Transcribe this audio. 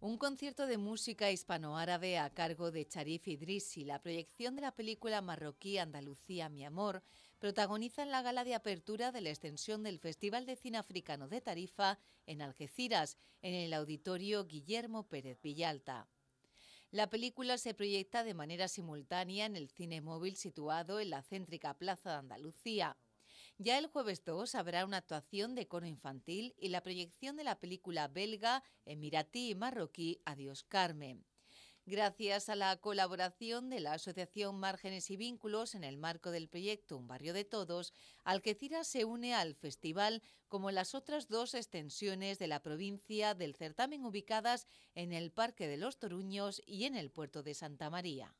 Un concierto de música hispanoárabe a cargo de Sharif y la proyección de la película marroquí Andalucía, mi amor, protagonizan la gala de apertura de la extensión del Festival de Cine Africano de Tarifa en Algeciras, en el auditorio Guillermo Pérez Villalta. La película se proyecta de manera simultánea en el cine móvil situado en la céntrica Plaza de Andalucía. Ya el jueves 2 habrá una actuación de coro infantil y la proyección de la película belga, emiratí y marroquí Adiós Carmen. Gracias a la colaboración de la Asociación Márgenes y Vínculos en el marco del proyecto Un Barrio de Todos, Cira se une al festival como las otras dos extensiones de la provincia del certamen ubicadas en el Parque de los Toruños y en el Puerto de Santa María.